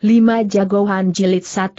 5 Jagoan Jilid 1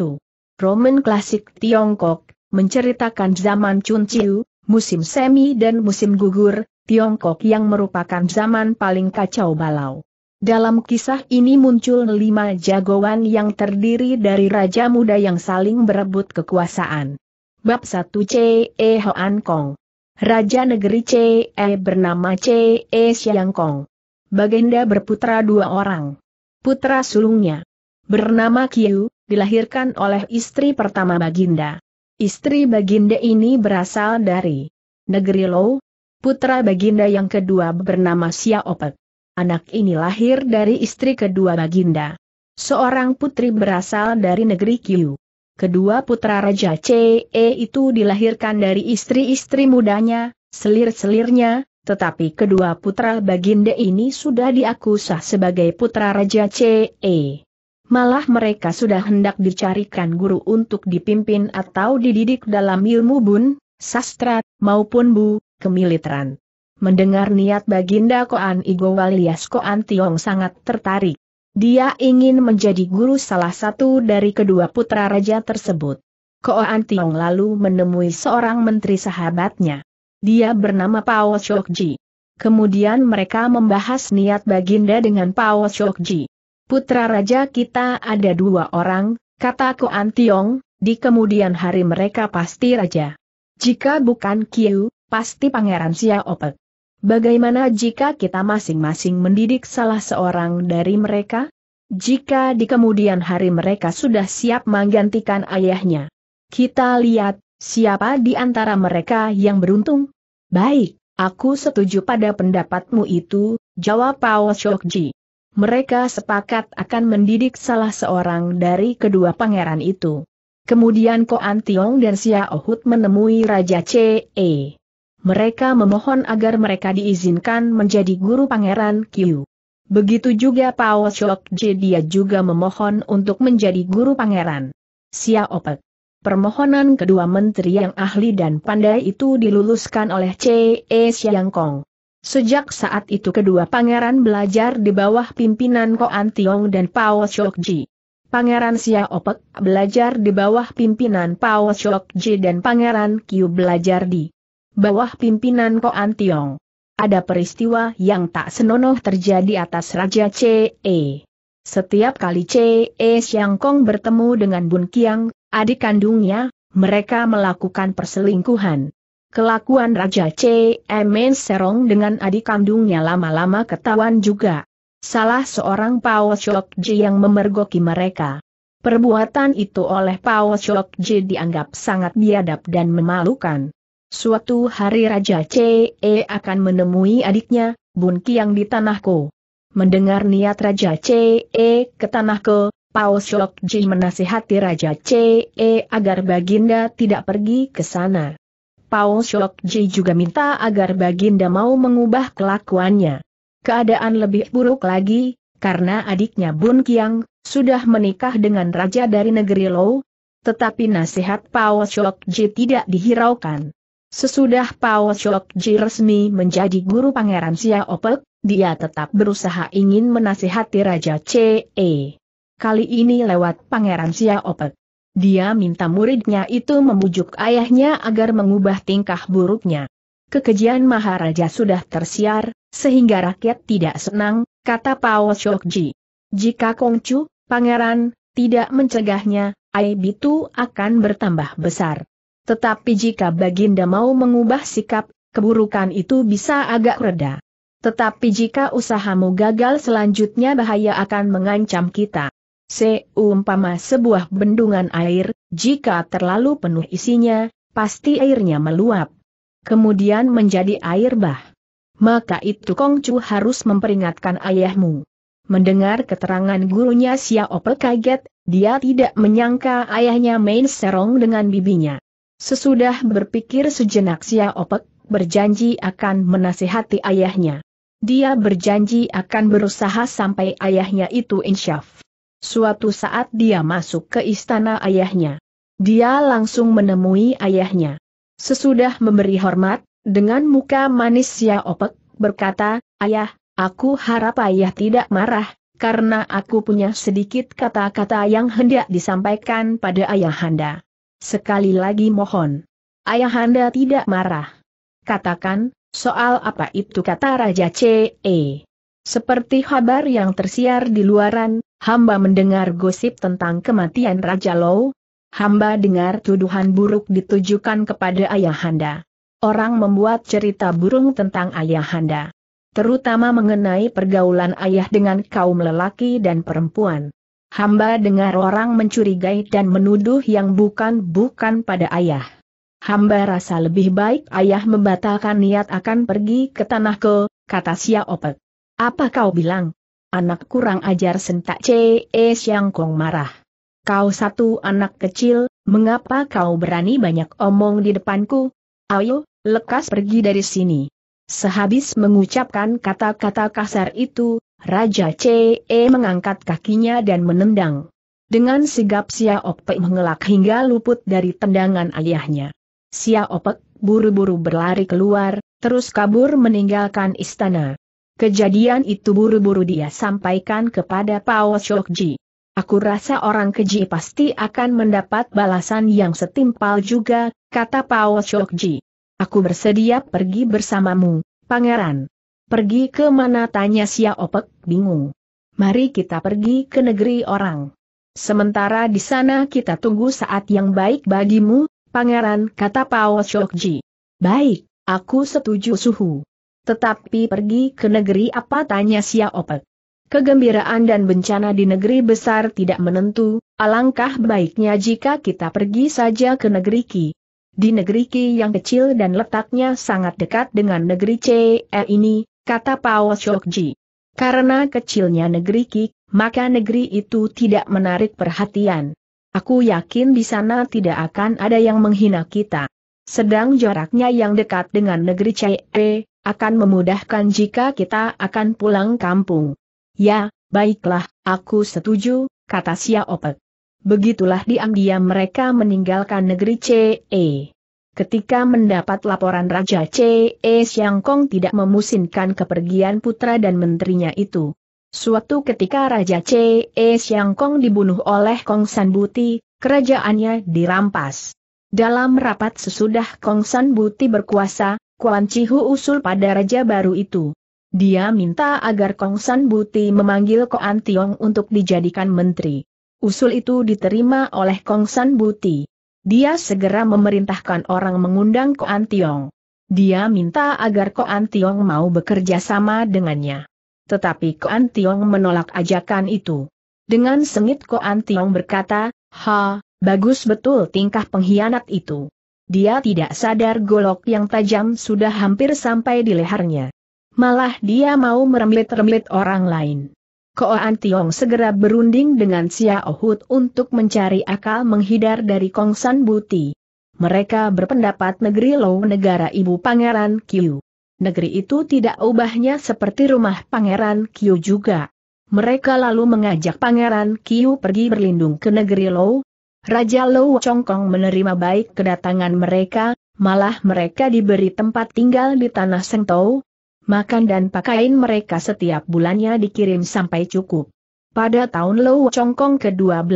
Roman klasik Tiongkok, menceritakan zaman Chiu, musim semi dan musim gugur, Tiongkok yang merupakan zaman paling kacau balau. Dalam kisah ini muncul lima jagoan yang terdiri dari raja muda yang saling berebut kekuasaan. Bab 1 C. E. Hoan Kong Raja negeri C. E. bernama C. E. Xiang Kong. Bagenda berputra dua orang. Putra sulungnya bernama Kiu, dilahirkan oleh istri pertama Baginda. Istri Baginda ini berasal dari negeri Lou, putra Baginda yang kedua bernama Xiaopek. Anak ini lahir dari istri kedua Baginda. Seorang putri berasal dari negeri Kiu. Kedua putra Raja CE itu dilahirkan dari istri-istri mudanya, selir-selirnya, tetapi kedua putra Baginda ini sudah diakusah sebagai putra Raja CE malah mereka sudah hendak dicarikan guru untuk dipimpin atau dididik dalam ilmu bun, sastra, maupun bu, kemiliteran. Mendengar niat Baginda Koan Igo alias Koan Tiong sangat tertarik. Dia ingin menjadi guru salah satu dari kedua putra raja tersebut. Koan Tiong lalu menemui seorang menteri sahabatnya. Dia bernama Pao Chokji. Kemudian mereka membahas niat Baginda dengan Pao Chokji putra raja kita ada dua orang, kata Koan Tiong, di kemudian hari mereka pasti raja. Jika bukan Kiu, pasti Pangeran Sia Opek. Bagaimana jika kita masing-masing mendidik salah seorang dari mereka? Jika di kemudian hari mereka sudah siap menggantikan ayahnya. Kita lihat, siapa di antara mereka yang beruntung? Baik, aku setuju pada pendapatmu itu, jawab Pao Shokji mereka sepakat akan mendidik salah seorang dari kedua pangeran itu. Kemudian Koan Tiong dan Xiao Hut menemui Raja C.E. Mereka memohon agar mereka diizinkan menjadi guru pangeran Qiu. Begitu juga Pao Chok J. dia juga memohon untuk menjadi guru pangeran. Xiao Permohonan kedua menteri yang ahli dan pandai itu diluluskan oleh C.E. Siang Kong. Sejak saat itu kedua pangeran belajar di bawah pimpinan Koan Tiong dan Pao Ji. Pangeran Xiaopek belajar di bawah pimpinan Pao Ji dan Pangeran Qiu belajar di bawah pimpinan Koan Tiong. Ada peristiwa yang tak senonoh terjadi atas Raja CE. Setiap kali CE Siang Kong bertemu dengan Bun Kiang, adik kandungnya, mereka melakukan perselingkuhan. Kelakuan Raja C. M. Serong dengan adik kandungnya lama-lama ketahuan juga. Salah seorang Pao Shok Ji yang memergoki mereka. Perbuatan itu oleh Pao Shok Ji dianggap sangat biadab dan memalukan. Suatu hari Raja C. E akan menemui adiknya, Bun Kiang di Tanahku. Mendengar niat Raja C. E ke Tanahku, Pao Ji menasihati Raja C. E agar Baginda tidak pergi ke sana. Paul Ji juga minta agar Baginda mau mengubah kelakuannya. Keadaan lebih buruk lagi, karena adiknya Bun Kiang, sudah menikah dengan raja dari negeri Lou. Tetapi nasihat Paul Ji tidak dihiraukan. Sesudah Paul Ji resmi menjadi guru pangeran Xiaopek, dia tetap berusaha ingin menasihati Raja CE. Kali ini lewat pangeran Xiaopek. Dia minta muridnya itu membujuk ayahnya agar mengubah tingkah buruknya. Kekejian Maharaja sudah tersiar, sehingga rakyat tidak senang, kata Pao Shokji. Jika Kongcu, pangeran, tidak mencegahnya, aib itu akan bertambah besar. Tetapi jika Baginda mau mengubah sikap, keburukan itu bisa agak reda. Tetapi jika usahamu gagal selanjutnya bahaya akan mengancam kita. Seumpama sebuah bendungan air, jika terlalu penuh isinya, pasti airnya meluap. Kemudian menjadi air bah. Maka itu Kongcu harus memperingatkan ayahmu. Mendengar keterangan gurunya Xiao Pe kaget, dia tidak menyangka ayahnya main serong dengan bibinya. Sesudah berpikir sejenak Xiao Pe berjanji akan menasihati ayahnya. Dia berjanji akan berusaha sampai ayahnya itu insyaf. Suatu saat dia masuk ke istana ayahnya. Dia langsung menemui ayahnya. Sesudah memberi hormat, dengan muka manis ya opek, berkata, Ayah, aku harap ayah tidak marah, karena aku punya sedikit kata-kata yang hendak disampaikan pada ayahanda. Sekali lagi mohon. Ayahanda tidak marah. Katakan, soal apa itu kata Raja C.E. Seperti kabar yang tersiar di luaran, Hamba mendengar gosip tentang kematian Raja Lou. Hamba dengar tuduhan buruk ditujukan kepada ayahanda. Orang membuat cerita burung tentang ayahanda. Terutama mengenai pergaulan ayah dengan kaum lelaki dan perempuan. Hamba dengar orang mencurigai dan menuduh yang bukan-bukan pada ayah. Hamba rasa lebih baik ayah membatalkan niat akan pergi ke tanah ke, kata Siaopet. Apa kau bilang? Anak kurang ajar sentak C.E. Siang Kong marah. Kau satu anak kecil, mengapa kau berani banyak omong di depanku? Ayo, lekas pergi dari sini. Sehabis mengucapkan kata-kata kasar itu, Raja C.E. mengangkat kakinya dan menendang. Dengan sigap Sia Opek mengelak hingga luput dari tendangan ayahnya. Sia Opek buru-buru berlari keluar, terus kabur meninggalkan istana. Kejadian itu buru-buru dia sampaikan kepada Pao Shokji. Aku rasa orang keji pasti akan mendapat balasan yang setimpal juga, kata Pao Shokji. Aku bersedia pergi bersamamu, pangeran. Pergi ke mana tanya Sia Opek, bingung. Mari kita pergi ke negeri orang. Sementara di sana kita tunggu saat yang baik bagimu, pangeran, kata Pao Shokji. Baik, aku setuju suhu. Tetapi pergi ke negeri apa tanya Xiaopek. Kegembiraan dan bencana di negeri besar tidak menentu, alangkah baiknya jika kita pergi saja ke negeri Ki. Di negeri Ki yang kecil dan letaknya sangat dekat dengan negeri CE eh, ini, kata Pao Shokji. Karena kecilnya negeri Ki, maka negeri itu tidak menarik perhatian. Aku yakin di sana tidak akan ada yang menghina kita. Sedang jaraknya yang dekat dengan negeri CE, eh, akan memudahkan jika kita akan pulang kampung. Ya, baiklah, aku setuju, kata Opek. Begitulah diam-diam mereka meninggalkan negeri CE. Ketika mendapat laporan Raja CE Kong tidak memusinkan kepergian putra dan menterinya itu. Suatu ketika Raja CE Kong dibunuh oleh Kong San Buti, kerajaannya dirampas. Dalam rapat sesudah Kong San Buti berkuasa, Kuan Chihu usul pada raja baru itu. Dia minta agar Kong San Buti memanggil Koan Tiong untuk dijadikan menteri. Usul itu diterima oleh Kong San Buti. Dia segera memerintahkan orang mengundang Koan Tiong. Dia minta agar Koan Tiong mau bekerja sama dengannya. Tetapi Koan Tiong menolak ajakan itu. Dengan sengit Koan Tiong berkata, Ha, bagus betul tingkah pengkhianat itu. Dia tidak sadar golok yang tajam sudah hampir sampai di lehernya. Malah dia mau meremlit-remlit orang lain. Koan Tiong segera berunding dengan Xiao Hut untuk mencari akal menghindar dari Kong San Buti. Mereka berpendapat negeri Low negara ibu Pangeran Qiu. Negeri itu tidak ubahnya seperti rumah Pangeran Qiu juga. Mereka lalu mengajak Pangeran Qiu pergi berlindung ke negeri Low, Raja Lou Chongkong menerima baik kedatangan mereka, malah mereka diberi tempat tinggal di tanah Sengtou. Makan dan pakaian mereka setiap bulannya dikirim sampai cukup. Pada tahun Lou Chongkong ke-12.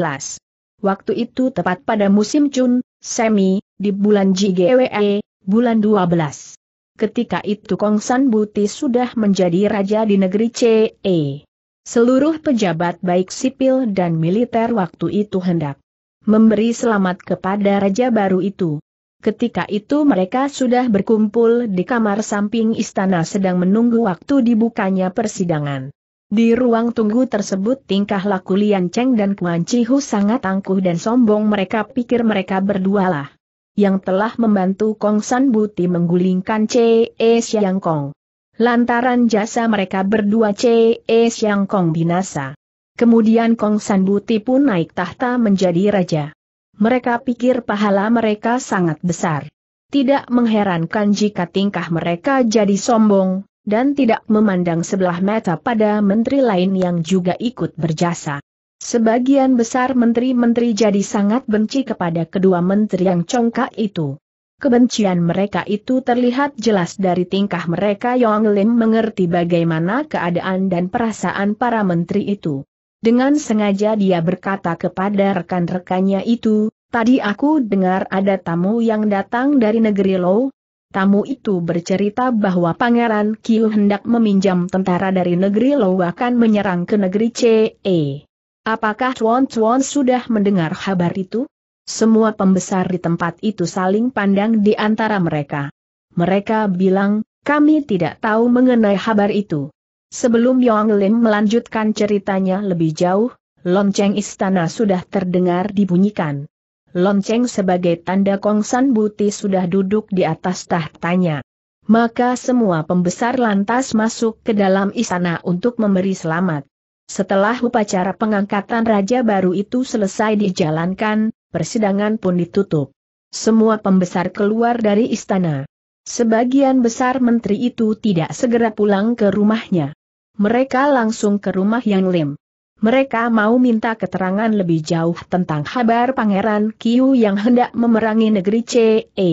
Waktu itu tepat pada musim Chun, Semi, di bulan Jigwe, bulan 12. Ketika itu Kong San Buti sudah menjadi raja di negeri CE. Seluruh pejabat baik sipil dan militer waktu itu hendak memberi selamat kepada raja baru itu. Ketika itu mereka sudah berkumpul di kamar samping istana sedang menunggu waktu dibukanya persidangan. Di ruang tunggu tersebut tingkah laku Lian Cheng dan Kuan Chihu sangat angkuh dan sombong mereka pikir mereka berdualah. Yang telah membantu Kong San Buti menggulingkan C.E. Siang e Kong. Lantaran jasa mereka berdua C.E. Siang e Kong binasa. Kemudian Kong San Buti pun naik tahta menjadi raja. Mereka pikir pahala mereka sangat besar. Tidak mengherankan jika tingkah mereka jadi sombong, dan tidak memandang sebelah mata pada menteri lain yang juga ikut berjasa. Sebagian besar menteri-menteri jadi sangat benci kepada kedua menteri yang congkak itu. Kebencian mereka itu terlihat jelas dari tingkah mereka Yong Lim mengerti bagaimana keadaan dan perasaan para menteri itu. Dengan sengaja dia berkata kepada rekan-rekannya itu, tadi aku dengar ada tamu yang datang dari negeri Lo. Tamu itu bercerita bahwa Pangeran Kiu hendak meminjam tentara dari negeri Lo akan menyerang ke negeri CE. Apakah Chuan Chuan sudah mendengar kabar itu? Semua pembesar di tempat itu saling pandang di antara mereka. Mereka bilang, kami tidak tahu mengenai kabar itu. Sebelum Yong Lim melanjutkan ceritanya lebih jauh, lonceng istana sudah terdengar dibunyikan. Lonceng sebagai tanda Kongsan Buti sudah duduk di atas tahtanya. Maka semua pembesar lantas masuk ke dalam istana untuk memberi selamat. Setelah upacara pengangkatan raja baru itu selesai dijalankan, persidangan pun ditutup. Semua pembesar keluar dari istana. Sebagian besar menteri itu tidak segera pulang ke rumahnya mereka langsung ke rumah Yang Lim. Mereka mau minta keterangan lebih jauh tentang kabar Pangeran Kiu yang hendak memerangi negeri CE.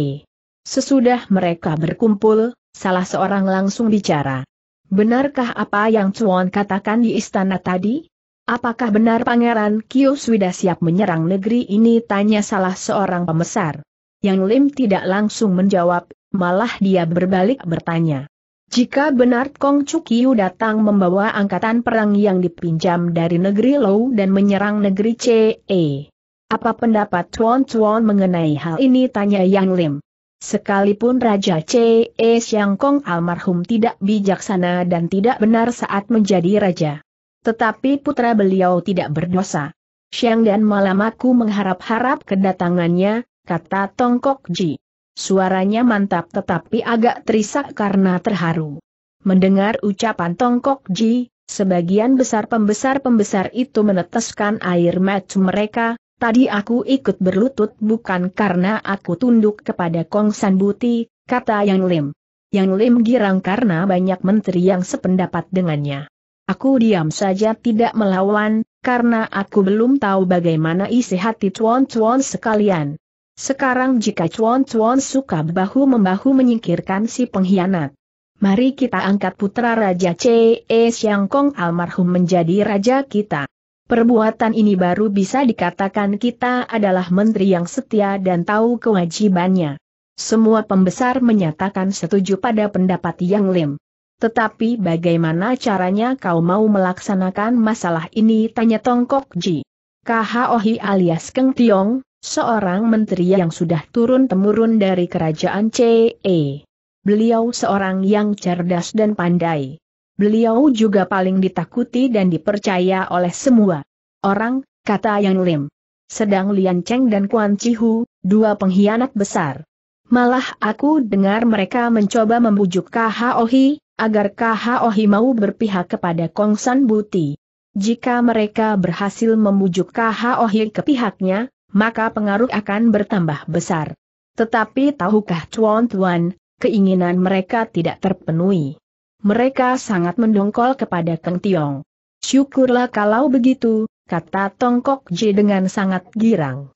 Sesudah mereka berkumpul, salah seorang langsung bicara. Benarkah apa yang Cuan katakan di istana tadi? Apakah benar Pangeran Kiu sudah siap menyerang negeri ini? Tanya salah seorang pemesar. Yang Lim tidak langsung menjawab, malah dia berbalik bertanya. Jika benar Kong Chukyu datang membawa angkatan perang yang dipinjam dari negeri Lou dan menyerang negeri CE. Eh, apa pendapat Tuan Tuan mengenai hal ini tanya Yang Lim. Sekalipun Raja CE eh, Siang Kong almarhum tidak bijaksana dan tidak benar saat menjadi raja. Tetapi putra beliau tidak berdosa. Siang dan malam aku mengharap-harap kedatangannya, kata Tongkok Ji. Suaranya mantap tetapi agak terisak karena terharu. Mendengar ucapan Tongkok Ji, sebagian besar pembesar-pembesar itu meneteskan air mata mereka, tadi aku ikut berlutut bukan karena aku tunduk kepada Kong San Buti, kata Yang Lim. Yang Lim girang karena banyak menteri yang sependapat dengannya. Aku diam saja tidak melawan, karena aku belum tahu bagaimana isi hati cuan-cuan sekalian. Sekarang jika cuan-cuan suka bahu-membahu menyingkirkan si pengkhianat. Mari kita angkat putra Raja C.E. Siang Kong almarhum menjadi raja kita. Perbuatan ini baru bisa dikatakan kita adalah menteri yang setia dan tahu kewajibannya. Semua pembesar menyatakan setuju pada pendapat Yang Lim. Tetapi bagaimana caranya kau mau melaksanakan masalah ini tanya Tongkok Ji. KHOHI alias Keng Tiong, seorang menteri yang sudah turun-temurun dari kerajaan CE. Beliau seorang yang cerdas dan pandai. Beliau juga paling ditakuti dan dipercaya oleh semua orang, kata Yang Lim. Sedang Lian Cheng dan Kuan Chihu, dua pengkhianat besar. Malah aku dengar mereka mencoba membujuk Ohi, agar Ohi mau berpihak kepada Kong San Buti. Jika mereka berhasil membujuk Ohi ke pihaknya, maka pengaruh akan bertambah besar. Tetapi tahukah Chuan Tuan, keinginan mereka tidak terpenuhi. Mereka sangat mendongkol kepada Keng Tiong. Syukurlah kalau begitu, kata Tongkok Ji dengan sangat girang.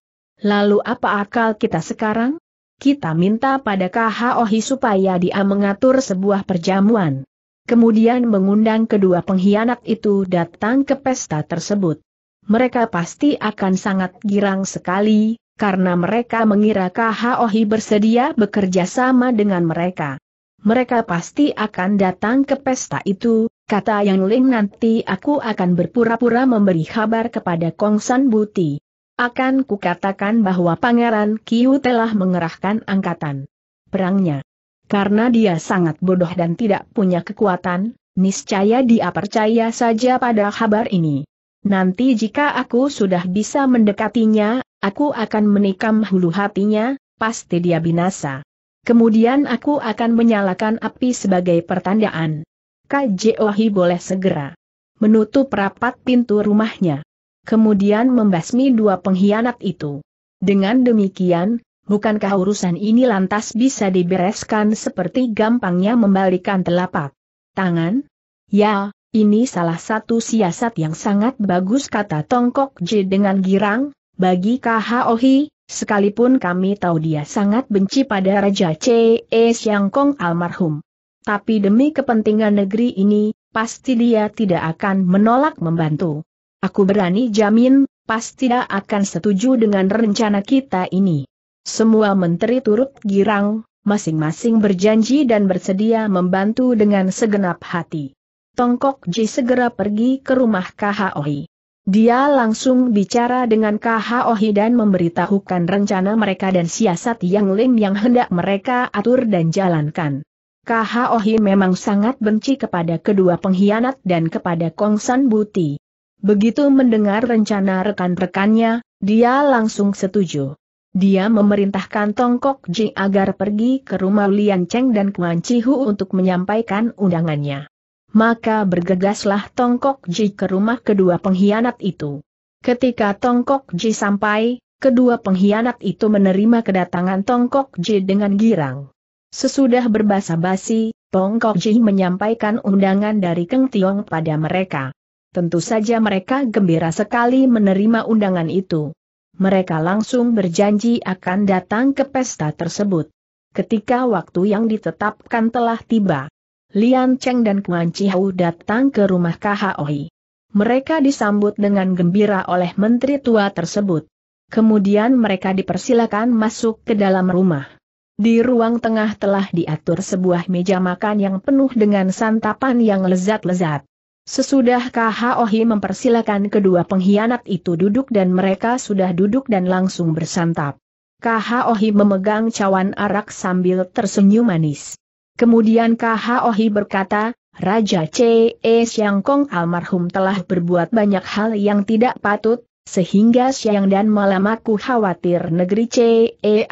Lalu apa akal kita sekarang? Kita minta pada KHOHI supaya dia mengatur sebuah perjamuan. Kemudian mengundang kedua pengkhianat itu datang ke pesta tersebut mereka pasti akan sangat girang sekali, karena mereka mengira KHOHI bersedia bekerja sama dengan mereka. Mereka pasti akan datang ke pesta itu, kata Yang Ling nanti aku akan berpura-pura memberi kabar kepada Kong San Buti. Akan kukatakan bahwa Pangeran Kiu telah mengerahkan angkatan perangnya. Karena dia sangat bodoh dan tidak punya kekuatan, niscaya dia percaya saja pada kabar ini. Nanti jika aku sudah bisa mendekatinya, aku akan menikam hulu hatinya, pasti dia binasa. Kemudian aku akan menyalakan api sebagai pertandaan. Kjohi boleh segera menutup rapat pintu rumahnya. Kemudian membasmi dua pengkhianat itu. Dengan demikian, bukankah urusan ini lantas bisa dibereskan seperti gampangnya membalikan telapak tangan? Ya, ini salah satu siasat yang sangat bagus kata Tongkok J dengan girang, bagi KHOHI, sekalipun kami tahu dia sangat benci pada Raja C.E. Siang Kong almarhum. Tapi demi kepentingan negeri ini, pasti dia tidak akan menolak membantu. Aku berani jamin, pasti dia akan setuju dengan rencana kita ini. Semua menteri turut girang, masing-masing berjanji dan bersedia membantu dengan segenap hati. Tongkok Ji segera pergi ke rumah Kahoi. Dia langsung bicara dengan Kahoi dan memberitahukan rencana mereka dan siasat yang Lin yang hendak mereka atur dan jalankan. Kahoi memang sangat benci kepada kedua pengkhianat dan kepada Kong San Buti. Begitu mendengar rencana rekan-rekannya, dia langsung setuju. Dia memerintahkan Tongkok Ji agar pergi ke rumah Lian Cheng dan Kuan Chi Hu untuk menyampaikan undangannya maka bergegaslah Tongkok Ji ke rumah kedua pengkhianat itu. Ketika Tongkok Ji sampai, kedua pengkhianat itu menerima kedatangan Tongkok Ji dengan girang. Sesudah berbasa-basi, Tongkok Ji menyampaikan undangan dari Keng Tiong pada mereka. Tentu saja mereka gembira sekali menerima undangan itu. Mereka langsung berjanji akan datang ke pesta tersebut. Ketika waktu yang ditetapkan telah tiba, Lian Cheng dan Kuan Chihau datang ke rumah KHOI. Mereka disambut dengan gembira oleh menteri tua tersebut. Kemudian mereka dipersilakan masuk ke dalam rumah. Di ruang tengah telah diatur sebuah meja makan yang penuh dengan santapan yang lezat-lezat. Sesudah KHOHI mempersilakan kedua pengkhianat itu duduk dan mereka sudah duduk dan langsung bersantap. KHOHI memegang cawan arak sambil tersenyum manis. Kemudian Kahaohi berkata, Raja C.E. Siang Kong almarhum telah berbuat banyak hal yang tidak patut, sehingga siang dan malam aku khawatir negeri Ce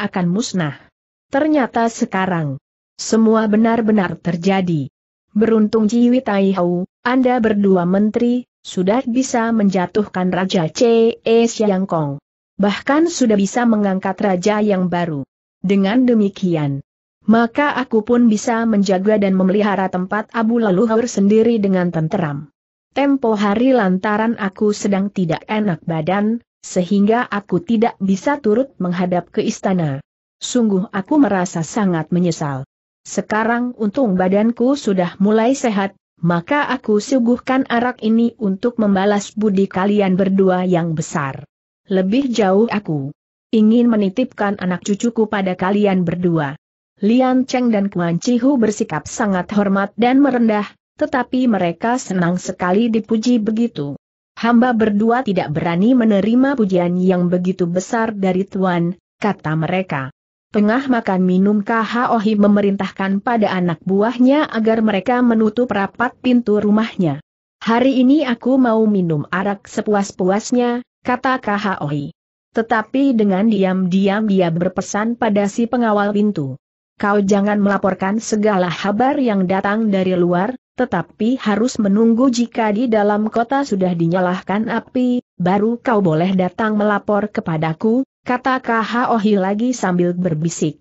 akan musnah. Ternyata sekarang, semua benar-benar terjadi. Beruntung Jiwi Taihau, Anda berdua menteri, sudah bisa menjatuhkan Raja Ce Siang Kong. Bahkan sudah bisa mengangkat raja yang baru. Dengan demikian, maka aku pun bisa menjaga dan memelihara tempat abu leluhur sendiri dengan tenteram. Tempo hari lantaran aku sedang tidak enak badan, sehingga aku tidak bisa turut menghadap ke istana. Sungguh aku merasa sangat menyesal. Sekarang untung badanku sudah mulai sehat, maka aku suguhkan arak ini untuk membalas budi kalian berdua yang besar. Lebih jauh aku ingin menitipkan anak cucuku pada kalian berdua. Lian Cheng dan Kuan Chihu bersikap sangat hormat dan merendah, tetapi mereka senang sekali dipuji begitu. Hamba berdua tidak berani menerima pujian yang begitu besar dari Tuan, kata mereka. Tengah makan minum Kahohi memerintahkan pada anak buahnya agar mereka menutup rapat pintu rumahnya. Hari ini aku mau minum arak sepuas-puasnya, kata Kahohi. Tetapi dengan diam-diam dia berpesan pada si pengawal pintu kau jangan melaporkan segala kabar yang datang dari luar, tetapi harus menunggu jika di dalam kota sudah dinyalakan api, baru kau boleh datang melapor kepadaku, kata Kahohi lagi sambil berbisik.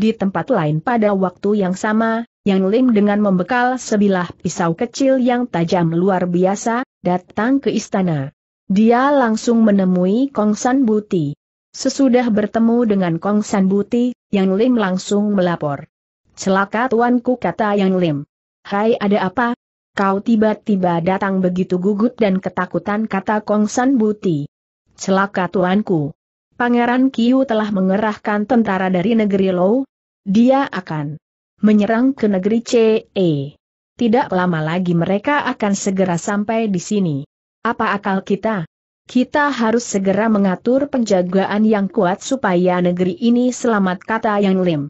Di tempat lain pada waktu yang sama, yang Lim dengan membekal sebilah pisau kecil yang tajam luar biasa, datang ke istana. Dia langsung menemui Kongsan Buti. Sesudah bertemu dengan Kong San Buti, Yang Lim langsung melapor. Celaka tuanku kata Yang Lim. Hai ada apa? Kau tiba-tiba datang begitu gugup dan ketakutan kata Kong San Buti. Celaka tuanku. Pangeran Kiu telah mengerahkan tentara dari negeri Lou. Dia akan menyerang ke negeri CE. Tidak lama lagi mereka akan segera sampai di sini. Apa akal kita? Kita harus segera mengatur penjagaan yang kuat supaya negeri ini selamat kata Yang Lim.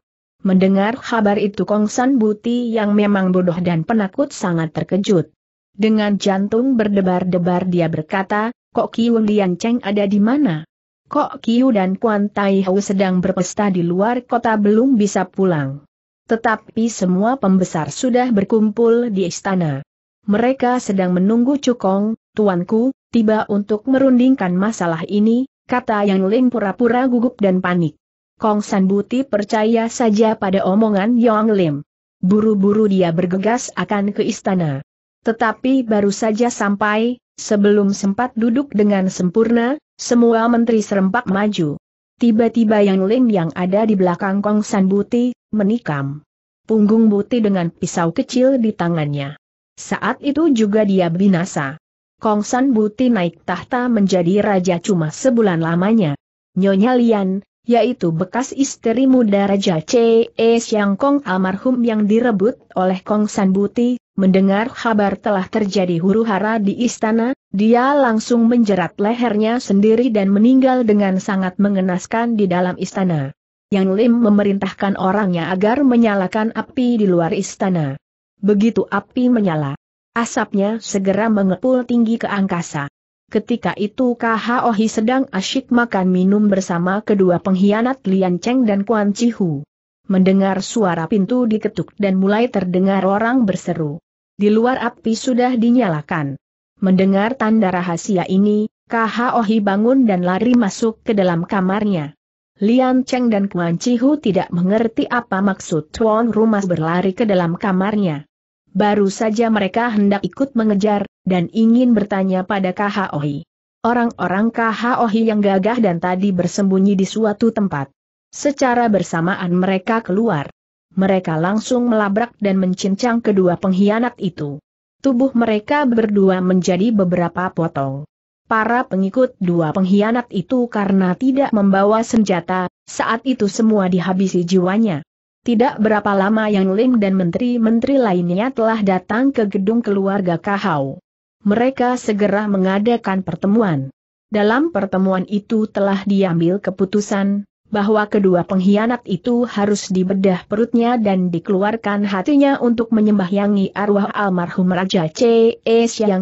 Mendengar kabar itu Kong San Buti yang memang bodoh dan penakut sangat terkejut. Dengan jantung berdebar-debar dia berkata, Kok Kiu Lian Cheng ada di mana? Kok Kiu dan Kuan Tai Hau sedang berpesta di luar kota belum bisa pulang. Tetapi semua pembesar sudah berkumpul di istana. Mereka sedang menunggu Cukong, tuanku, Tiba untuk merundingkan masalah ini, kata Yang Ling pura-pura gugup dan panik. Kong San Buti percaya saja pada omongan Yang Lim. Buru-buru dia bergegas akan ke istana. Tetapi baru saja sampai, sebelum sempat duduk dengan sempurna, semua menteri serempak maju. Tiba-tiba Yang Lim yang ada di belakang Kong San Buti, menikam. Punggung Buti dengan pisau kecil di tangannya. Saat itu juga dia binasa. Kong San Buti naik tahta menjadi raja cuma sebulan lamanya. Nyonya Lian, yaitu bekas istri muda Raja C.E. E Siang Kong almarhum yang direbut oleh Kong San Buti, mendengar kabar telah terjadi huru hara di istana, dia langsung menjerat lehernya sendiri dan meninggal dengan sangat mengenaskan di dalam istana. Yang Lim memerintahkan orangnya agar menyalakan api di luar istana. Begitu api menyala, Asapnya segera mengepul tinggi ke angkasa. Ketika itu Kahohi sedang asyik makan minum bersama kedua pengkhianat Lian Cheng dan Kuan Chihu. Mendengar suara pintu diketuk dan mulai terdengar orang berseru. Di luar api sudah dinyalakan. Mendengar tanda rahasia ini, Kahohi bangun dan lari masuk ke dalam kamarnya. Lian Cheng dan Kuan Chihu tidak mengerti apa maksud tuan rumah berlari ke dalam kamarnya. Baru saja mereka hendak ikut mengejar, dan ingin bertanya pada KHOI. Orang-orang KHOI yang gagah dan tadi bersembunyi di suatu tempat. Secara bersamaan mereka keluar. Mereka langsung melabrak dan mencincang kedua pengkhianat itu. Tubuh mereka berdua menjadi beberapa potong. Para pengikut dua pengkhianat itu karena tidak membawa senjata, saat itu semua dihabisi jiwanya. Tidak berapa lama Yang Lim dan menteri-menteri lainnya telah datang ke gedung keluarga Kahau. Mereka segera mengadakan pertemuan. Dalam pertemuan itu telah diambil keputusan bahwa kedua pengkhianat itu harus dibedah perutnya dan dikeluarkan hatinya untuk menyembahyangi arwah almarhum Raja C.E.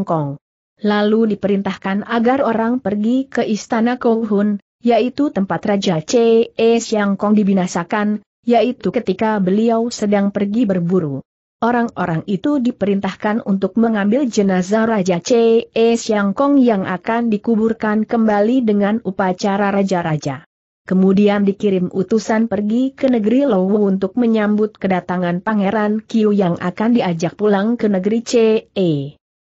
Kong. Lalu diperintahkan agar orang pergi ke istana Kouhun, yaitu tempat Raja C.E. Kong dibinasakan, yaitu ketika beliau sedang pergi berburu. Orang-orang itu diperintahkan untuk mengambil jenazah Raja C.E. Kong yang akan dikuburkan kembali dengan upacara raja-raja. Kemudian dikirim utusan pergi ke negeri Lowu untuk menyambut kedatangan Pangeran Kiu yang akan diajak pulang ke negeri C.E.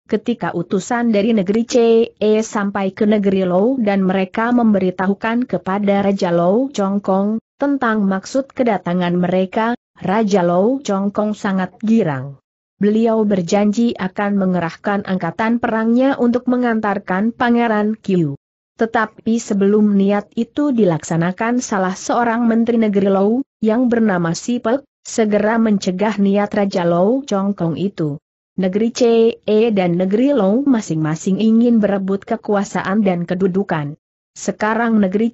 Ketika utusan dari negeri C.E. sampai ke negeri Low dan mereka memberitahukan kepada Raja Low Chongkong, tentang maksud kedatangan mereka, Raja Lou Chongkong sangat girang. Beliau berjanji akan mengerahkan angkatan perangnya untuk mengantarkan Pangeran Qiu. Tetapi sebelum niat itu dilaksanakan salah seorang Menteri Negeri Lou, yang bernama Sipek, segera mencegah niat Raja Lou Chongkong itu. Negeri E dan negeri Lou masing-masing ingin berebut kekuasaan dan kedudukan. Sekarang negeri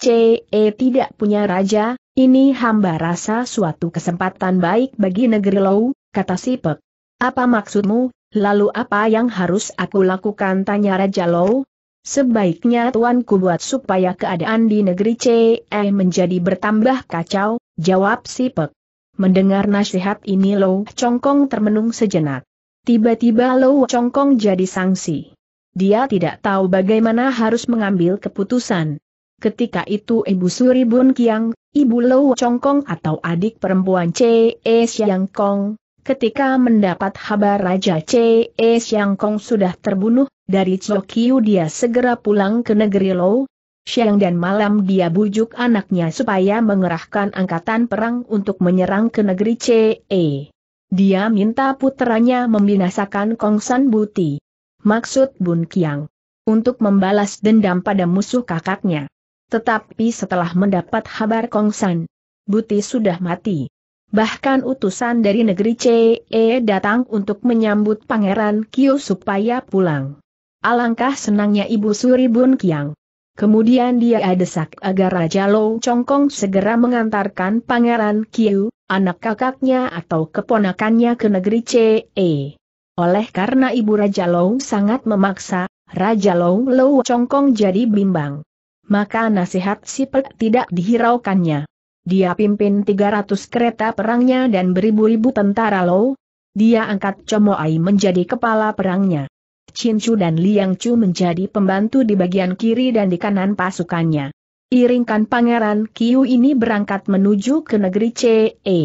E tidak punya raja, ini hamba rasa suatu kesempatan baik bagi negeri Lou, kata si Pek. Apa maksudmu, lalu apa yang harus aku lakukan tanya Raja Lou? Sebaiknya tuanku buat supaya keadaan di negeri CE menjadi bertambah kacau, jawab si Pek. Mendengar nasihat ini Lou Congkong termenung sejenak. Tiba-tiba Lou Congkong jadi sangsi. Dia tidak tahu bagaimana harus mengambil keputusan. Ketika itu Ibu Suri Bun Kiang, Ibu Lou Chongkong atau adik perempuan C.E. Siang Kong, ketika mendapat kabar Raja C.E. Siang Kong sudah terbunuh, dari Chokyu dia segera pulang ke negeri Lou. Siang dan malam dia bujuk anaknya supaya mengerahkan angkatan perang untuk menyerang ke negeri C.E. Dia minta putranya membinasakan Kong San Buti. Maksud Bun Kiang. Untuk membalas dendam pada musuh kakaknya. Tetapi setelah mendapat kabar Kongsan, Buti sudah mati. Bahkan utusan dari negeri CE datang untuk menyambut Pangeran Kyo supaya pulang. Alangkah senangnya Ibu Suri Bun Kiang. Kemudian dia desak agar Raja Lou Congkong segera mengantarkan Pangeran Kyu, anak kakaknya atau keponakannya ke negeri CE. Oleh karena ibu Raja Lou sangat memaksa, Raja Lou Lou Congkong jadi bimbang maka nasihat Pek tidak dihiraukannya. Dia pimpin 300 kereta perangnya dan beribu-ribu tentara Lou. Dia angkat Ai menjadi kepala perangnya. Chin Chu dan Liang Chu menjadi pembantu di bagian kiri dan di kanan pasukannya. Iringkan Pangeran Kiu ini berangkat menuju ke negeri CE.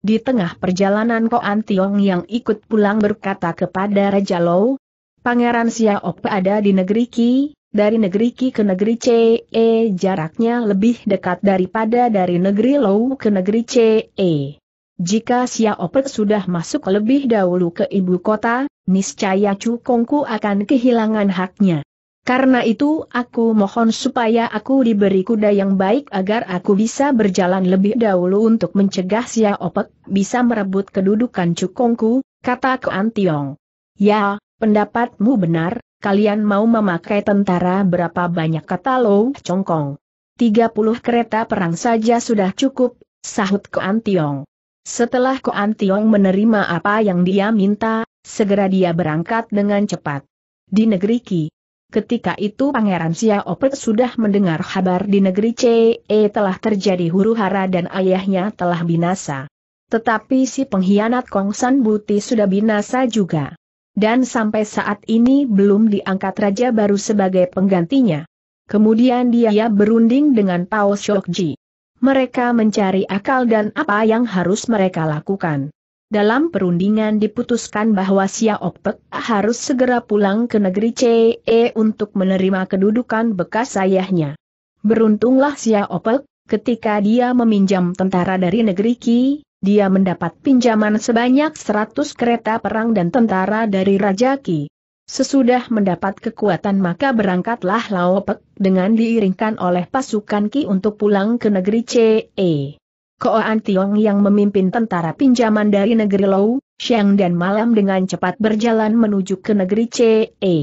Di tengah perjalanan Koan Tiong yang ikut pulang berkata kepada Raja Lou, Pangeran Xiaop ada di negeri Ki, dari negeri Ki ke negeri C E, jaraknya lebih dekat daripada dari negeri Lou ke negeri C E. Jika Xiaopek sudah masuk lebih dahulu ke ibu kota, niscaya Chu Kongku akan kehilangan haknya. Karena itu aku mohon supaya aku diberi kuda yang baik agar aku bisa berjalan lebih dahulu untuk mencegah Xiaopek bisa merebut kedudukan Chu Kongku, kata Kuan Tiong. Ya, pendapatmu benar, kalian mau memakai tentara berapa banyak kata Lo congkong? 30 kereta perang saja sudah cukup, sahut Koan Tiong. Setelah Koan Tiong menerima apa yang dia minta, segera dia berangkat dengan cepat. Di negeri Ki, Ketika itu Pangeran Opet sudah mendengar kabar di negeri CE telah terjadi huru-hara dan ayahnya telah binasa. Tetapi si pengkhianat Kong San Buti sudah binasa juga dan sampai saat ini belum diangkat raja baru sebagai penggantinya. Kemudian dia berunding dengan Pao Shokji. Mereka mencari akal dan apa yang harus mereka lakukan. Dalam perundingan diputuskan bahwa Xiao Pek harus segera pulang ke negeri CE untuk menerima kedudukan bekas ayahnya. Beruntunglah Xiao Pek, ketika dia meminjam tentara dari negeri Qi, dia mendapat pinjaman sebanyak 100 kereta perang dan tentara dari Raja Ki. Sesudah mendapat kekuatan maka berangkatlah Lao Pek dengan diiringkan oleh pasukan Ki untuk pulang ke negeri CE. Koan Tiong yang memimpin tentara pinjaman dari negeri Lao, Siang dan malam dengan cepat berjalan menuju ke negeri CE.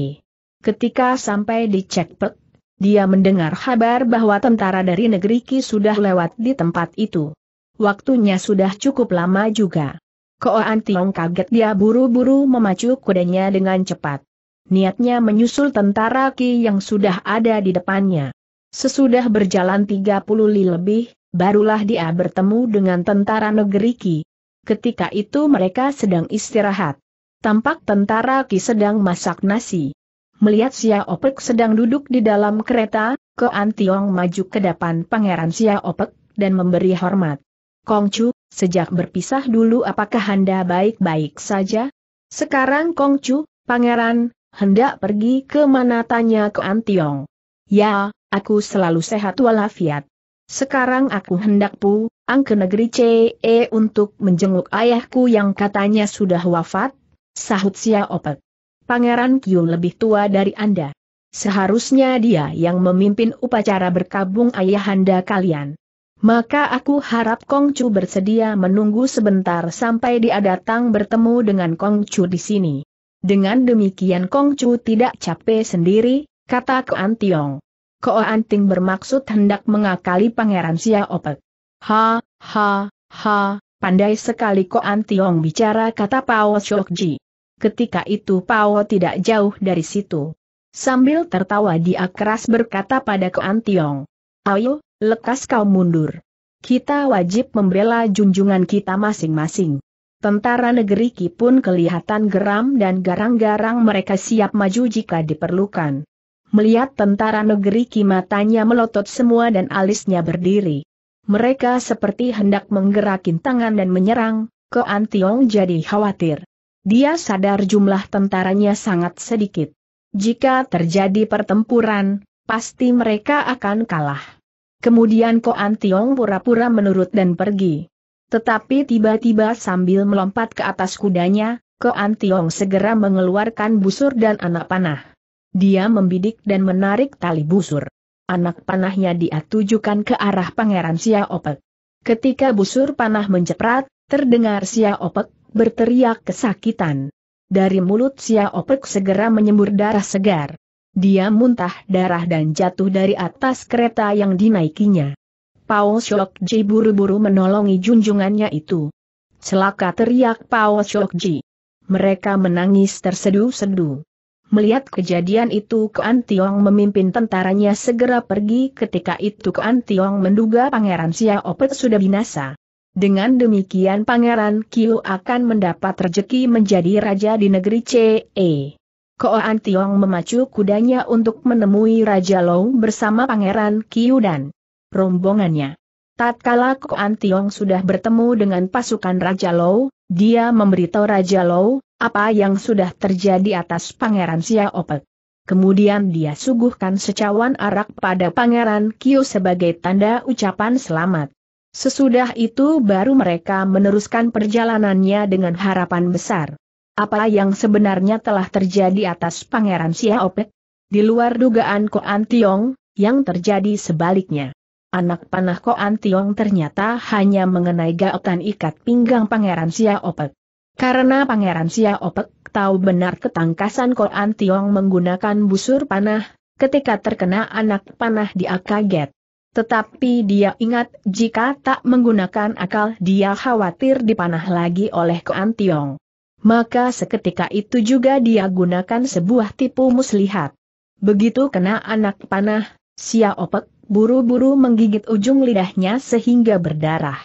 Ketika sampai di Cekpek, dia mendengar kabar bahwa tentara dari negeri Ki sudah lewat di tempat itu waktunya sudah cukup lama juga. Koan Tiong kaget dia buru-buru memacu kudanya dengan cepat. Niatnya menyusul tentara Ki yang sudah ada di depannya. Sesudah berjalan 30 li lebih, barulah dia bertemu dengan tentara negeri Ki. Ketika itu mereka sedang istirahat. Tampak tentara Ki sedang masak nasi. Melihat Sia Opek sedang duduk di dalam kereta, Koan Tiong maju ke depan Pangeran Sia Opek dan memberi hormat. Kongcu, sejak berpisah dulu apakah Anda baik-baik saja? Sekarang Kongcu, pangeran, hendak pergi ke mana tanya ke Antiong. Ya, aku selalu sehat walafiat. Sekarang aku hendak pu, ang ke negeri CE untuk menjenguk ayahku yang katanya sudah wafat, sahut Sia Opet. Pangeran Kiu lebih tua dari Anda. Seharusnya dia yang memimpin upacara berkabung ayahanda kalian. Maka aku harap Kongcu bersedia menunggu sebentar sampai dia datang bertemu dengan Kongcu di sini. Dengan demikian Kongcu tidak capek sendiri, kata Koan Tiong. Koan Ting bermaksud hendak mengakali Pangeran Opek. Ha, ha, ha, pandai sekali Koan Tiong bicara kata Pao Ji. Ketika itu Pao tidak jauh dari situ. Sambil tertawa dia keras berkata pada Koan Tiong. Ayo, lekas kau mundur. Kita wajib membela junjungan kita masing-masing. Tentara negeri Ki pun kelihatan geram dan garang-garang mereka siap maju jika diperlukan. Melihat tentara negeri Ki matanya melotot semua dan alisnya berdiri. Mereka seperti hendak menggerakin tangan dan menyerang, Ko Antiong jadi khawatir. Dia sadar jumlah tentaranya sangat sedikit. Jika terjadi pertempuran, pasti mereka akan kalah. Kemudian Koan Tiong pura-pura menurut dan pergi. Tetapi tiba-tiba sambil melompat ke atas kudanya, Koan Tiong segera mengeluarkan busur dan anak panah. Dia membidik dan menarik tali busur. Anak panahnya dia ke arah Pangeran Sia Opek. Ketika busur panah menjeprat, terdengar Sia Opek berteriak kesakitan. Dari mulut Sia Opek segera menyembur darah segar. Dia muntah darah dan jatuh dari atas kereta yang dinaikinya. Paul Ji buru-buru menolongi junjungannya itu. Celaka teriak Paul Ji. Mereka menangis tersedu sedu Melihat kejadian itu Kuan Tiong memimpin tentaranya segera pergi ketika itu Kuan Tiong menduga Pangeran Sia Opet sudah binasa. Dengan demikian Pangeran Kiu akan mendapat rejeki menjadi raja di negeri CE. Ko Tiong memacu kudanya untuk menemui Raja Lou bersama Pangeran Kiu dan rombongannya. Tatkala Ko Tiong sudah bertemu dengan pasukan Raja Lou, dia memberitahu Raja Lou apa yang sudah terjadi atas Pangeran Xiaopek. Kemudian dia suguhkan secawan arak pada Pangeran Kiu sebagai tanda ucapan selamat. Sesudah itu baru mereka meneruskan perjalanannya dengan harapan besar. Apa yang sebenarnya telah terjadi atas Pangeran Xiaopet? Di luar dugaan Koan Tiong, yang terjadi sebaliknya. Anak panah Koan Tiong ternyata hanya mengenai gaotan ikat pinggang Pangeran Xiaopet. Karena Pangeran Xiaopet tahu benar ketangkasan Koan Tiong menggunakan busur panah, ketika terkena anak panah dia kaget. Tetapi dia ingat jika tak menggunakan akal dia khawatir dipanah lagi oleh Koan Tiong. Maka seketika itu juga dia gunakan sebuah tipu muslihat. Begitu kena anak panah, Sia Opek buru-buru menggigit ujung lidahnya sehingga berdarah.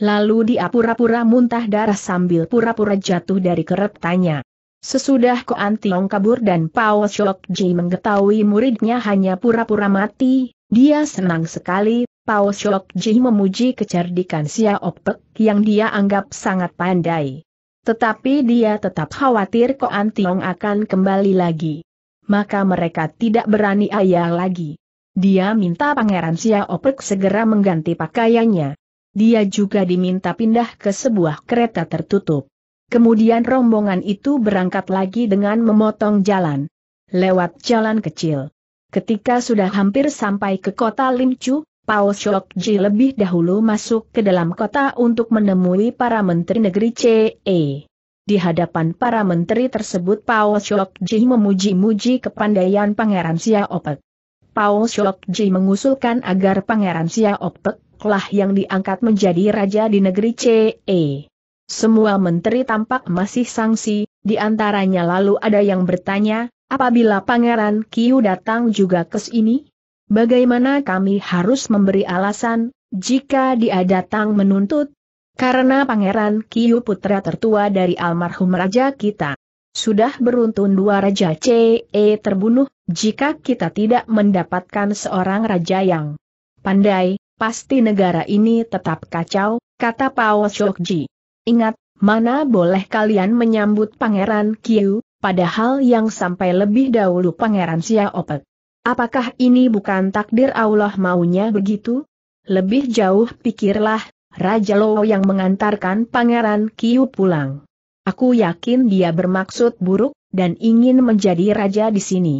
Lalu dia pura-pura muntah darah sambil pura-pura jatuh dari keretanya. Sesudah Koan Tiong kabur dan Pao Shok Ji mengetahui muridnya hanya pura-pura mati, dia senang sekali, Pao Shok Ji memuji kecerdikan Sia Opek yang dia anggap sangat pandai. Tetapi dia tetap khawatir Ko Tiong akan kembali lagi. Maka mereka tidak berani ayah lagi. Dia minta Pangeran Sia Opek segera mengganti pakaiannya. Dia juga diminta pindah ke sebuah kereta tertutup. Kemudian rombongan itu berangkat lagi dengan memotong jalan. Lewat jalan kecil. Ketika sudah hampir sampai ke kota Limcu, Pao Ji lebih dahulu masuk ke dalam kota untuk menemui para menteri negeri CE. Di hadapan para menteri tersebut Pao Ji memuji-muji kepandaian Pangeran Siaopek. Pao Ji mengusulkan agar Pangeran Siaopek lah yang diangkat menjadi raja di negeri CE. Semua menteri tampak masih sangsi, di antaranya lalu ada yang bertanya, apabila Pangeran Kiu datang juga ke sini? Bagaimana kami harus memberi alasan, jika dia datang menuntut? Karena Pangeran Kiyu putra tertua dari almarhum raja kita. Sudah beruntun dua raja CE terbunuh, jika kita tidak mendapatkan seorang raja yang pandai, pasti negara ini tetap kacau, kata Pao Shokji. Ingat, mana boleh kalian menyambut Pangeran Kiyu, padahal yang sampai lebih dahulu Pangeran Xiaopek. Apakah ini bukan takdir Allah maunya begitu? Lebih jauh pikirlah, Raja Lo yang mengantarkan Pangeran Kiu pulang. Aku yakin dia bermaksud buruk, dan ingin menjadi raja di sini.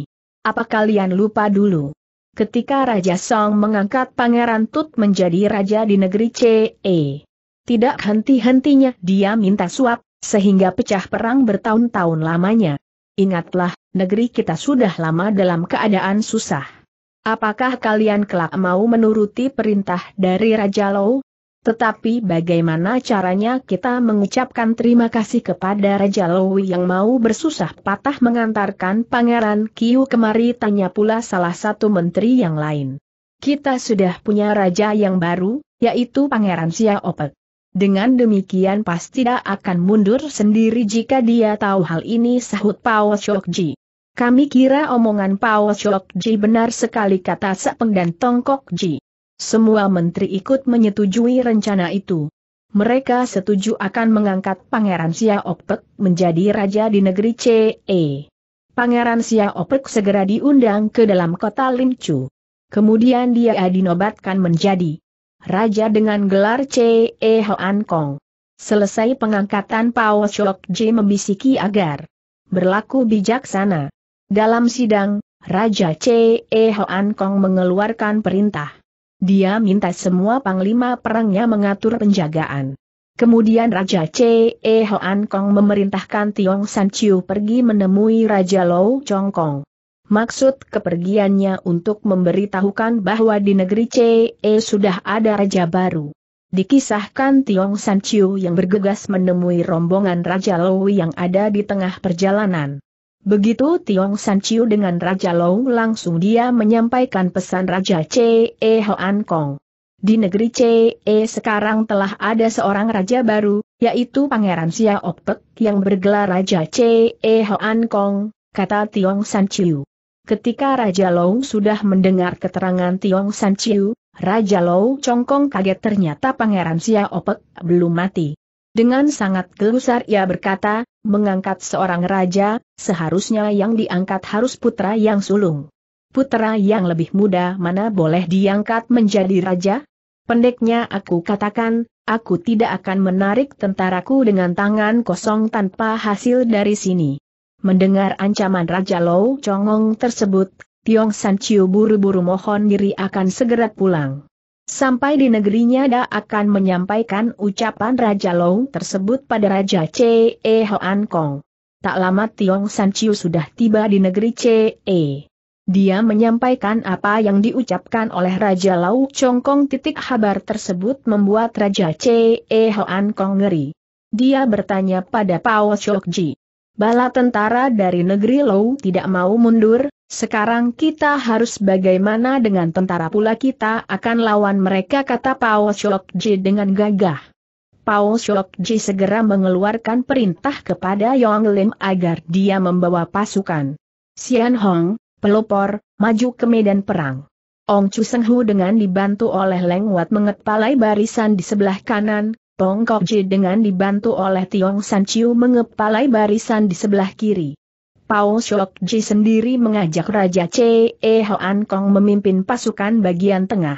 Apa kalian lupa dulu? Ketika Raja Song mengangkat Pangeran Tut menjadi raja di negeri CE. Tidak henti-hentinya dia minta suap, sehingga pecah perang bertahun-tahun lamanya. Ingatlah, negeri kita sudah lama dalam keadaan susah. Apakah kalian kelak mau menuruti perintah dari Raja Lou? Tetapi bagaimana caranya kita mengucapkan terima kasih kepada Raja Lowi yang mau bersusah patah mengantarkan Pangeran Kiu kemari tanya pula salah satu menteri yang lain. Kita sudah punya raja yang baru, yaitu Pangeran Xiaopek. Dengan demikian pasti tidak akan mundur sendiri jika dia tahu hal ini sahut Pao Shokji. Kami kira omongan Pao Ji benar sekali kata Sapeng dan Tongkok Ji. Semua menteri ikut menyetujui rencana itu. Mereka setuju akan mengangkat Pangeran Siaopek menjadi raja di negeri CE. Pangeran Siaopek segera diundang ke dalam kota Lincu. Kemudian dia dinobatkan menjadi raja dengan gelar CE Hoan Kong. Selesai pengangkatan Pao Ji membisiki agar berlaku bijaksana. Dalam sidang, Raja C.E. Hoan Kong mengeluarkan perintah. Dia minta semua panglima perangnya mengatur penjagaan. Kemudian Raja C.E. Hoan Kong memerintahkan Tiong San Chiu pergi menemui Raja Lou Chong Kong. Maksud kepergiannya untuk memberitahukan bahwa di negeri C.E. sudah ada raja baru. Dikisahkan Tiong San Chiu yang bergegas menemui rombongan Raja Lou yang ada di tengah perjalanan. Begitu Tiong San Chiu dengan Raja Long langsung dia menyampaikan pesan Raja C.E. Hoan Kong. Di negeri E sekarang telah ada seorang raja baru, yaitu Pangeran Xia Opek yang bergelar Raja C.E. Hoan Kong, kata Tiong San Chiu. Ketika Raja Long sudah mendengar keterangan Tiong San Chiu, Raja Long congkong kaget ternyata Pangeran Xia Opek belum mati. Dengan sangat gelusar ia berkata, mengangkat seorang raja, seharusnya yang diangkat harus putra yang sulung. Putra yang lebih muda mana boleh diangkat menjadi raja? Pendeknya aku katakan, aku tidak akan menarik tentaraku dengan tangan kosong tanpa hasil dari sini. Mendengar ancaman Raja Lou Chongong tersebut, Tiong San Chiu buru-buru mohon diri akan segera pulang. Sampai di negerinya dia akan menyampaikan ucapan Raja Long tersebut pada Raja C.E. Hoan Kong. Tak lama Tiong San Chiu sudah tiba di negeri C.E. Dia menyampaikan apa yang diucapkan oleh Raja Lau Chong Kong titik habar tersebut membuat Raja C.E. Hoan Kong ngeri. Dia bertanya pada Pao Chok Ji. Bala tentara dari negeri Low tidak mau mundur, sekarang kita harus bagaimana dengan tentara pula kita akan lawan mereka kata Pao Ji dengan gagah. Pao Ji segera mengeluarkan perintah kepada Yong Lim agar dia membawa pasukan. Xian Hong, pelopor, maju ke medan perang. Ong Chu Seng Hu dengan dibantu oleh Leng Wat mengepalai barisan di sebelah kanan, Pong Kokji dengan dibantu oleh Tiong San Chiu mengepalai barisan di sebelah kiri. Pao Shok Ji sendiri mengajak Raja C.E. E Hoan Kong memimpin pasukan bagian tengah.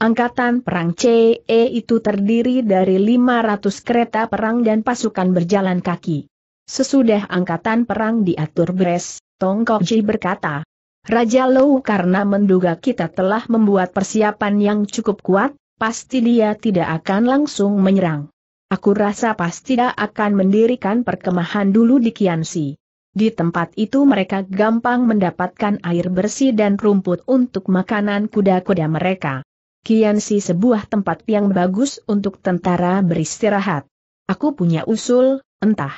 Angkatan perang C.E. E itu terdiri dari 500 kereta perang dan pasukan berjalan kaki. Sesudah angkatan perang diatur beres, Tong Ji berkata, Raja Lou karena menduga kita telah membuat persiapan yang cukup kuat, pasti dia tidak akan langsung menyerang. Aku rasa pasti dia akan mendirikan perkemahan dulu di Kiansi. Di tempat itu mereka gampang mendapatkan air bersih dan rumput untuk makanan kuda-kuda mereka. Kiansi sebuah tempat yang bagus untuk tentara beristirahat. Aku punya usul, entah.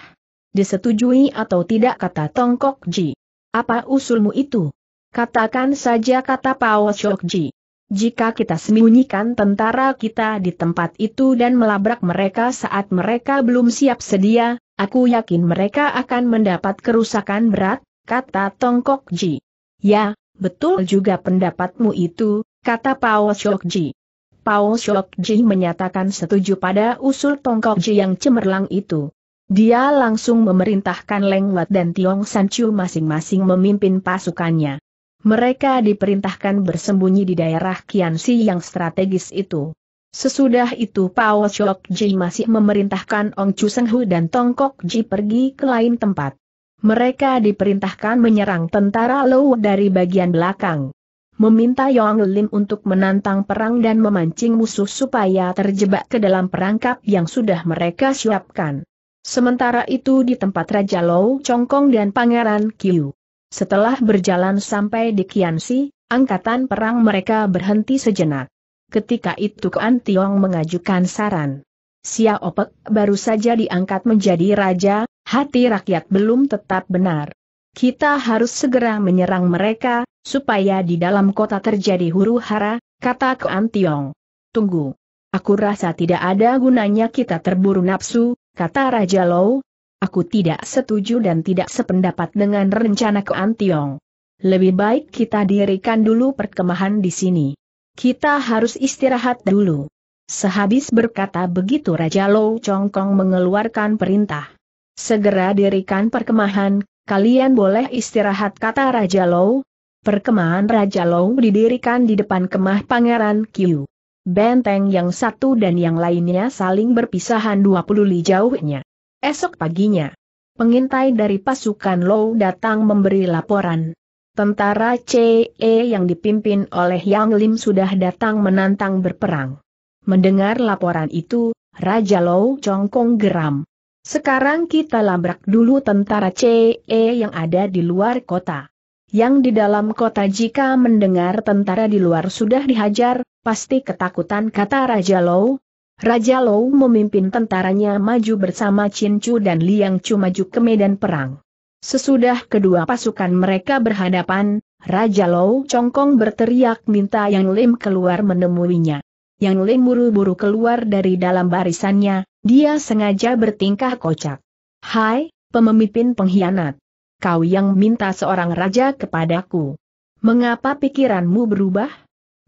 Disetujui atau tidak kata Tongkok Ji. Apa usulmu itu? Katakan saja kata Pao Chok Ji. Jika kita sembunyikan tentara kita di tempat itu dan melabrak mereka saat mereka belum siap sedia, aku yakin mereka akan mendapat kerusakan berat, kata Tongkok Ji. Ya, betul juga pendapatmu itu, kata Pao Shok Ji. Pao Shok Ji menyatakan setuju pada usul Tongkok Ji yang cemerlang itu. Dia langsung memerintahkan Leng Wat dan Tiong Sanchu masing-masing memimpin pasukannya. Mereka diperintahkan bersembunyi di daerah Kiansi yang strategis itu. Sesudah itu Pao Chok Ji masih memerintahkan Ong Chu Seng Hu dan Tong Kok Ji pergi ke lain tempat. Mereka diperintahkan menyerang tentara Lou dari bagian belakang. Meminta Yong Lim untuk menantang perang dan memancing musuh supaya terjebak ke dalam perangkap yang sudah mereka siapkan. Sementara itu di tempat Raja Lou Chong Kong dan Pangeran Kiu setelah berjalan sampai di Kiansi, angkatan perang mereka berhenti sejenak. Ketika itu Kuan Tiong mengajukan saran. Sia Opek baru saja diangkat menjadi raja, hati rakyat belum tetap benar. Kita harus segera menyerang mereka, supaya di dalam kota terjadi huru hara, kata Kuan Tiong. Tunggu. Aku rasa tidak ada gunanya kita terburu nafsu, kata Raja Lou, Aku tidak setuju dan tidak sependapat dengan rencana ke Antiong. Lebih baik kita dirikan dulu perkemahan di sini. Kita harus istirahat dulu. Sehabis berkata begitu Raja Lou Congkong mengeluarkan perintah. Segera dirikan perkemahan, kalian boleh istirahat kata Raja Lou. Perkemahan Raja Lou didirikan di depan kemah Pangeran Qiu. Benteng yang satu dan yang lainnya saling berpisahan 20 li jauhnya. Esok paginya, pengintai dari pasukan Low datang memberi laporan. Tentara CE yang dipimpin oleh Yang Lim sudah datang menantang berperang. Mendengar laporan itu, Raja Low congkong geram. Sekarang kita labrak dulu tentara CE yang ada di luar kota. Yang di dalam kota jika mendengar tentara di luar sudah dihajar, pasti ketakutan kata Raja Low, Raja Lou memimpin tentaranya maju bersama Chin Chu dan Liang Chu maju ke medan perang. Sesudah kedua pasukan mereka berhadapan, Raja Lou congkong berteriak minta Yang Lim keluar menemuinya. Yang Lim buru-buru keluar dari dalam barisannya, dia sengaja bertingkah kocak. Hai, pemimpin pengkhianat. Kau yang minta seorang raja kepadaku. Mengapa pikiranmu berubah?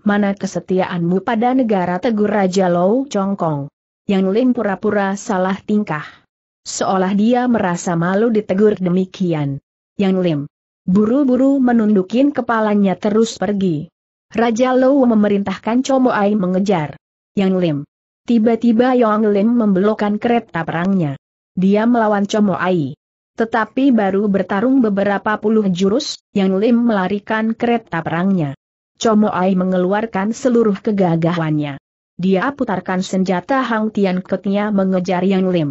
mana kesetiaanmu pada negara tegur Raja Lou Chongkong. Yang Lim pura-pura salah tingkah. Seolah dia merasa malu ditegur demikian. Yang Lim buru-buru menundukin kepalanya terus pergi. Raja Lou memerintahkan Chomo Ai mengejar. Yang Lim. Tiba-tiba Yang Lim membelokkan kereta perangnya. Dia melawan Chomo Ai. Tetapi baru bertarung beberapa puluh jurus, Yang Lim melarikan kereta perangnya. Chomo Ai mengeluarkan seluruh kegagahannya. Dia putarkan senjata Hang Tian Ketnya mengejar Yang Lim.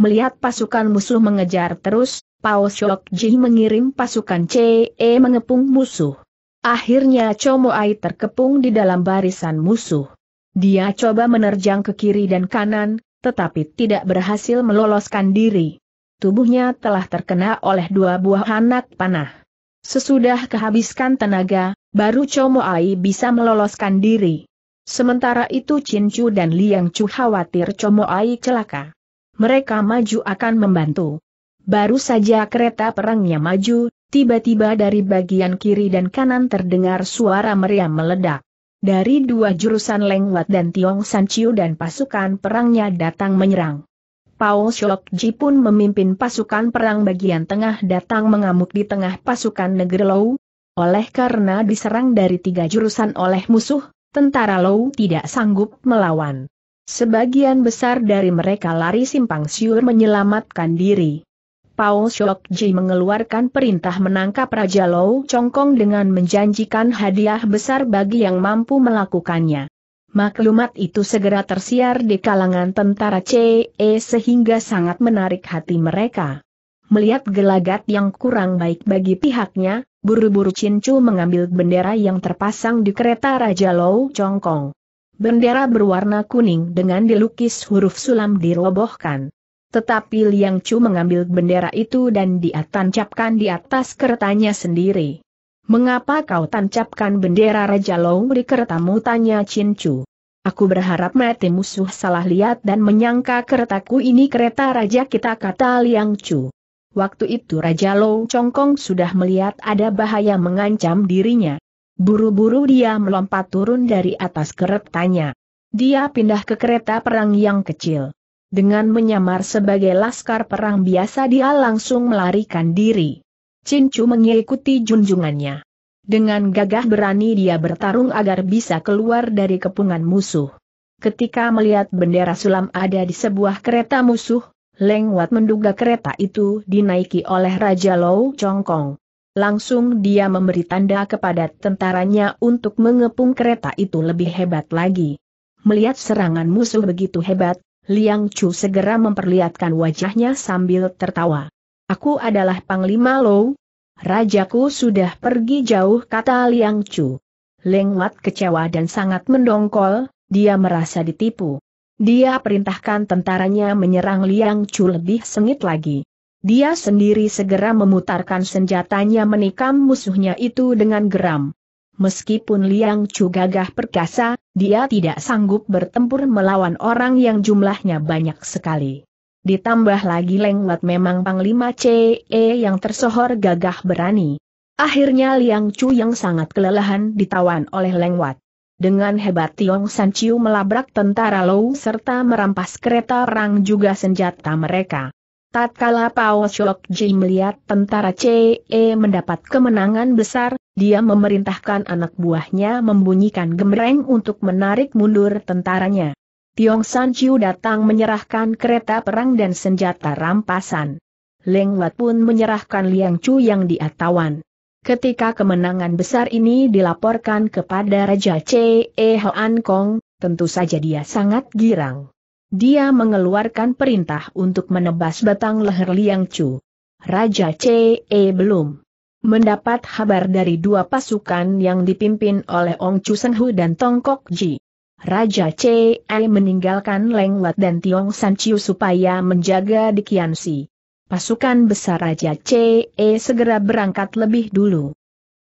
Melihat pasukan musuh mengejar terus, Pao Shok Ji mengirim pasukan CE mengepung musuh. Akhirnya Chomo Ai terkepung di dalam barisan musuh. Dia coba menerjang ke kiri dan kanan, tetapi tidak berhasil meloloskan diri. Tubuhnya telah terkena oleh dua buah anak panah. Sesudah kehabiskan tenaga, Baru Chomo Ai bisa meloloskan diri. Sementara itu Chin Chu dan Liang Chu khawatir Chomo Ai celaka. Mereka maju akan membantu. Baru saja kereta perangnya maju, tiba-tiba dari bagian kiri dan kanan terdengar suara meriam meledak. Dari dua jurusan Lengwat dan Tiong San Chiu dan pasukan perangnya datang menyerang. Pao Shok Ji pun memimpin pasukan perang bagian tengah datang mengamuk di tengah pasukan Negeri Lou, oleh karena diserang dari tiga jurusan oleh musuh, tentara Lou tidak sanggup melawan. Sebagian besar dari mereka lari simpang siur menyelamatkan diri. Pao Ji mengeluarkan perintah menangkap Raja Lou Chongkong dengan menjanjikan hadiah besar bagi yang mampu melakukannya. Maklumat itu segera tersiar di kalangan tentara CE sehingga sangat menarik hati mereka. Melihat gelagat yang kurang baik bagi pihaknya, buru-buru Cincu mengambil bendera yang terpasang di kereta Raja Lou Chongkong. Bendera berwarna kuning dengan dilukis huruf sulam dirobohkan. Tetapi Liang Chu mengambil bendera itu dan dia tancapkan di atas keretanya sendiri. Mengapa kau tancapkan bendera Raja Long di keretamu tanya Chin Chu. Aku berharap mati musuh salah lihat dan menyangka keretaku ini kereta raja kita kata Liang Chu. Waktu itu Raja Lou Chongkong sudah melihat ada bahaya mengancam dirinya. Buru-buru dia melompat turun dari atas keretanya. Dia pindah ke kereta perang yang kecil. Dengan menyamar sebagai laskar perang biasa dia langsung melarikan diri. Cincu mengikuti junjungannya. Dengan gagah berani dia bertarung agar bisa keluar dari kepungan musuh. Ketika melihat bendera sulam ada di sebuah kereta musuh, Leng Wat menduga kereta itu dinaiki oleh Raja Lou Kong. Langsung dia memberi tanda kepada tentaranya untuk mengepung kereta itu lebih hebat lagi. Melihat serangan musuh begitu hebat, Liang Chu segera memperlihatkan wajahnya sambil tertawa. Aku adalah Panglima Lou. Rajaku sudah pergi jauh kata Liang Chu. Leng Wat kecewa dan sangat mendongkol, dia merasa ditipu. Dia perintahkan tentaranya menyerang Liang Chu lebih sengit lagi. Dia sendiri segera memutarkan senjatanya menikam musuhnya itu dengan geram. Meskipun Liang Chu gagah perkasa, dia tidak sanggup bertempur melawan orang yang jumlahnya banyak sekali. Ditambah lagi Lenglet memang Panglima CE yang tersohor gagah berani. Akhirnya Liang Chu yang sangat kelelahan ditawan oleh Lengwat. Dengan hebat Tiong San Chiu melabrak tentara Lou serta merampas kereta perang juga senjata mereka. Tatkala Pao Shok Ji melihat tentara CE mendapat kemenangan besar, dia memerintahkan anak buahnya membunyikan gemereng untuk menarik mundur tentaranya. Tiong San Chiu datang menyerahkan kereta perang dan senjata rampasan. Leng Wat pun menyerahkan Liang Chu yang diatawan. Ketika kemenangan besar ini dilaporkan kepada Raja C. E. Hoan Kong, tentu saja dia sangat girang. Dia mengeluarkan perintah untuk menebas batang leher Liang Chu. Raja C. E. belum mendapat kabar dari dua pasukan yang dipimpin oleh Ong Chu Seng Hu dan Tong Kok Ji. Raja C. E meninggalkan Leng Wat dan Tiong San Chiu supaya menjaga Dikiansi pasukan besar Raja CE segera berangkat lebih dulu.